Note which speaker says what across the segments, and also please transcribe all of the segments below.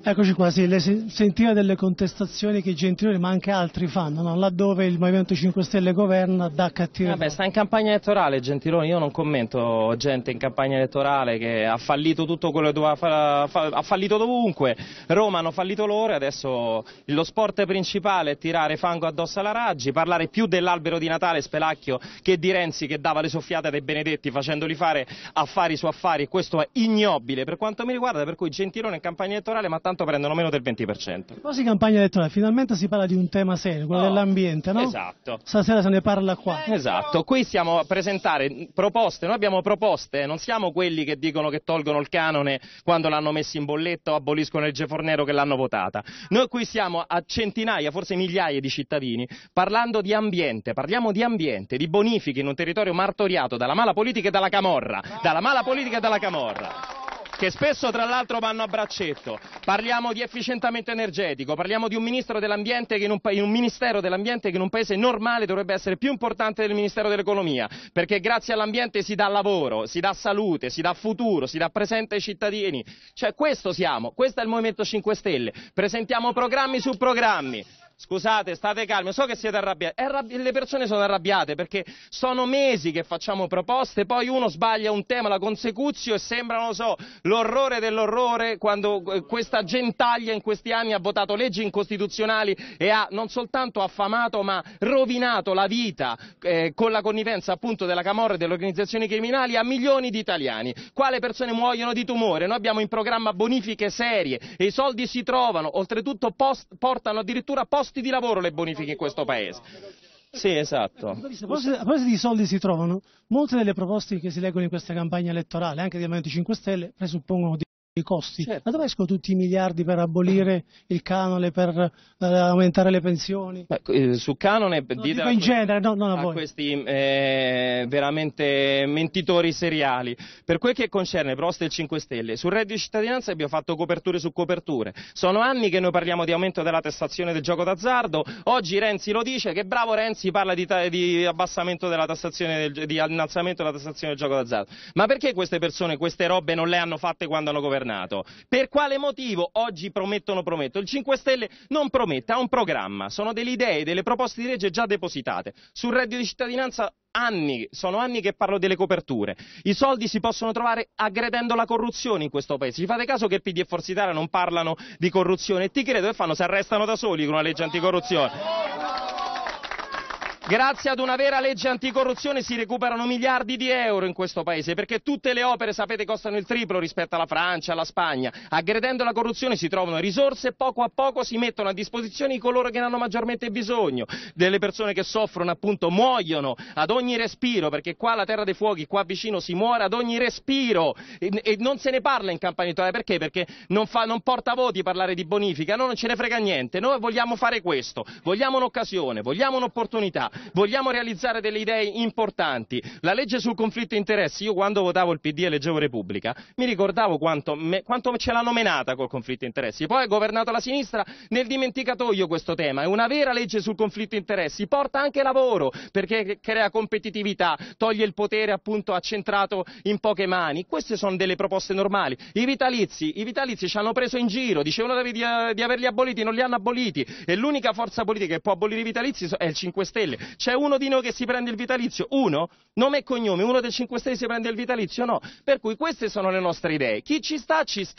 Speaker 1: Eccoci qua, sì, le sentiva delle contestazioni che Gentiloni ma anche altri fanno, no? laddove il Movimento 5 Stelle governa da cattivo. Vabbè,
Speaker 2: sta in campagna elettorale Gentiloni, io non commento gente in campagna elettorale che ha fallito tutto quello che doveva fare, ha fallito dovunque, Roma hanno fallito loro e adesso lo sport principale è tirare fango addosso alla Raggi, parlare più dell'albero di Natale Spelacchio che di Renzi che dava le soffiate dei Benedetti facendoli fare affari su affari, e questo è ignobile per quanto mi riguarda, per cui Gentiloni in campagna elettorale ma soltanto prendono meno del 20%.
Speaker 1: Quasi campagna elettorale, finalmente si parla di un tema serio, quello no. Oh, dell'ambiente, no? Esatto. Stasera se ne parla qua.
Speaker 2: Eh, esatto, qui siamo a presentare proposte, noi abbiamo proposte, non siamo quelli che dicono che tolgono il canone quando l'hanno messo in bolletta o aboliscono il Gefornero che l'hanno votata. Noi qui siamo a centinaia, forse migliaia di cittadini parlando di ambiente, parliamo di ambiente, di bonifiche in un territorio martoriato dalla mala politica e dalla camorra, dalla mala politica e dalla camorra che spesso tra l'altro vanno a braccetto. Parliamo di efficientamento energetico, parliamo di un, ministro dell'ambiente che in un, in un ministero dell'ambiente che in un paese normale dovrebbe essere più importante del ministero dell'economia, perché grazie all'ambiente si dà lavoro, si dà salute, si dà futuro, si dà presente ai cittadini. Cioè questo siamo, questo è il Movimento 5 Stelle. Presentiamo programmi su programmi. Scusate, state calmi, so che siete arrabbiati. Arrabbi- le persone sono arrabbiate perché sono mesi che facciamo proposte, poi uno sbaglia un tema, la consecuzio e sembra, non lo so, l'orrore dell'orrore quando eh, questa gentaglia in questi anni ha votato leggi incostituzionali e ha non soltanto affamato ma rovinato la vita eh, con la connivenza appunto della Camorra e delle organizzazioni criminali a milioni di italiani. Qua le persone muoiono di tumore, noi abbiamo in programma bonifiche serie e i soldi si trovano, oltretutto post- portano addirittura post posti di lavoro le bonifiche in questo paese. Sì, esatto. A
Speaker 1: proposito di soldi si trovano, molte delle proposte che si leggono in questa campagna elettorale, anche del Movimento 5 Stelle, presuppongono di i costi. Certo. Ma dove escono tutti i miliardi per abolire il canone, per eh, aumentare le pensioni?
Speaker 2: Beh, eh, su canone, no, dite a, in genere, no, non a, a questi eh, veramente mentitori seriali. Per quel che concerne Prost e il 5 Stelle, sul reddito di cittadinanza abbiamo fatto coperture su coperture. Sono anni che noi parliamo di aumento della tassazione del gioco d'azzardo, oggi Renzi lo dice, che bravo Renzi parla di, di abbassamento della tassazione, del, di innalzamento della tassazione del gioco d'azzardo. Ma perché queste persone queste robe non le hanno fatte quando hanno governato? Senato. Per quale motivo oggi promettono prometto? Il 5 Stelle non promette, ha un programma, sono delle idee, delle proposte di legge già depositate. Sul reddito di cittadinanza Anni, sono anni che parlo delle coperture. I soldi si possono trovare aggredendo la corruzione in questo paese. Ci fate caso che PD e Forza Italia non parlano di corruzione? Ti credo che fanno? Si arrestano da soli con una legge anticorruzione. Grazie ad una vera legge anticorruzione si recuperano miliardi di euro in questo paese, perché tutte le opere, sapete, costano il triplo rispetto alla Francia, alla Spagna. Aggredendo la corruzione si trovano risorse e poco a poco si mettono a disposizione di coloro che ne hanno maggiormente bisogno, delle persone che soffrono, appunto, muoiono ad ogni respiro, perché qua la terra dei fuochi, qua vicino si muore ad ogni respiro e, e non se ne parla in campagna elettorale, perché? Perché non, fa, non porta voti parlare di bonifica, no, non ce ne frega niente, noi vogliamo fare questo, vogliamo un'occasione, vogliamo un'opportunità vogliamo realizzare delle idee importanti. La legge sul conflitto di interessi, io quando votavo il PD e leggevo Repubblica, mi ricordavo quanto, me, quanto ce l'hanno menata col conflitto di interessi. Poi è governato la sinistra nel dimenticatoio questo tema. È una vera legge sul conflitto di interessi, porta anche lavoro perché crea competitività, toglie il potere appunto accentrato in poche mani. Queste sono delle proposte normali. I vitalizi, i vitalizi ci hanno preso in giro, dicevano di, di averli aboliti, non li hanno aboliti e l'unica forza politica che può abolire i vitalizi è il 5 Stelle. C'è uno di noi che si prende il vitalizio? Uno? Nome e cognome, uno dei 5 Stelle si prende il vitalizio? No. Per cui queste sono le nostre idee. Chi ci sta, ci sta.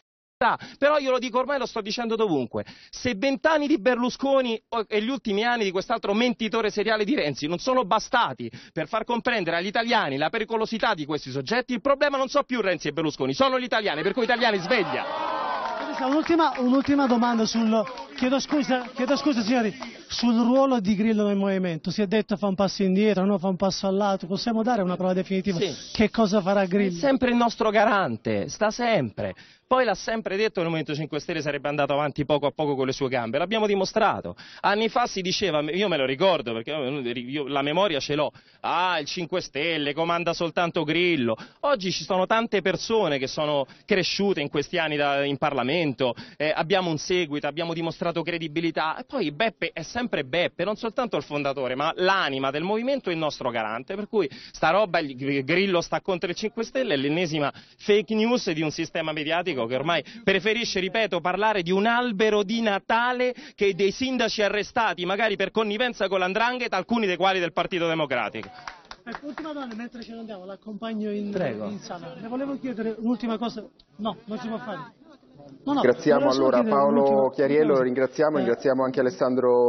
Speaker 2: Però io lo dico ormai, lo sto dicendo dovunque. Se vent'anni di Berlusconi e gli ultimi anni di quest'altro mentitore seriale di Renzi non sono bastati per far comprendere agli italiani la pericolosità di questi soggetti, il problema non sono più Renzi e Berlusconi, sono gli italiani, per cui italiani sveglia.
Speaker 1: Un'ultima, un'ultima domanda sul, Chiedo scusa, chiedo scusa signori, sul ruolo di Grillo nel movimento, si è detto fa un passo indietro, no, fa un passo all'altro, possiamo dare una prova definitiva? Sì.
Speaker 2: Che cosa farà Grillo? È sempre il nostro garante, sta sempre. Poi l'ha sempre detto che il Movimento 5 Stelle sarebbe andato avanti poco a poco con le sue gambe, l'abbiamo dimostrato. Anni fa si diceva, io me lo ricordo perché io la memoria ce l'ho, ah il 5 Stelle comanda soltanto Grillo. Oggi ci sono tante persone che sono cresciute in questi anni da, in Parlamento, eh, abbiamo un seguito, abbiamo dimostrato dato credibilità. E poi Beppe è sempre Beppe, non soltanto il fondatore, ma l'anima del movimento e il nostro garante. Per cui sta roba, il Grillo sta contro il 5 Stelle, è l'ennesima fake news di un sistema mediatico che ormai preferisce, ripeto, parlare di un albero di Natale che dei sindaci arrestati, magari per connivenza con l'andrangheta, alcuni dei quali del Partito Democratico.
Speaker 1: Ecco, ultima domanda, mentre ce ne andiamo, l'accompagno in, in, sala. Le volevo chiedere un'ultima cosa. No, non si può fare. No, no, ringraziamo allora Paolo Chiariello, lo ringraziamo,
Speaker 2: ringraziamo anche Alessandro